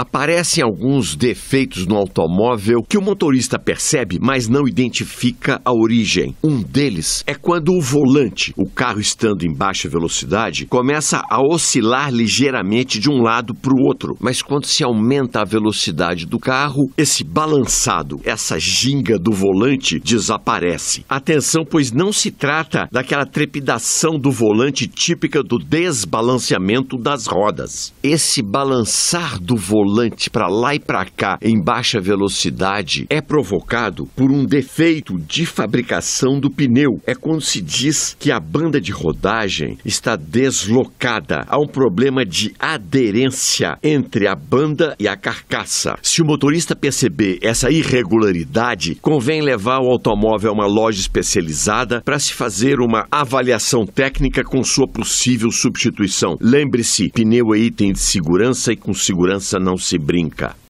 Aparecem alguns defeitos no automóvel que o motorista percebe, mas não identifica a origem. Um deles é quando o volante, o carro estando em baixa velocidade, começa a oscilar ligeiramente de um lado para o outro. Mas quando se aumenta a velocidade do carro, esse balançado, essa ginga do volante desaparece. Atenção, pois não se trata daquela trepidação do volante típica do desbalanceamento das rodas. Esse balançar do volante volante para lá e para cá em baixa velocidade é provocado por um defeito de fabricação do pneu. É quando se diz que a banda de rodagem está deslocada. Há um problema de aderência entre a banda e a carcaça. Se o motorista perceber essa irregularidade, convém levar o automóvel a uma loja especializada para se fazer uma avaliação técnica com sua possível substituição. Lembre-se, pneu é item de segurança e com segurança não se brinca.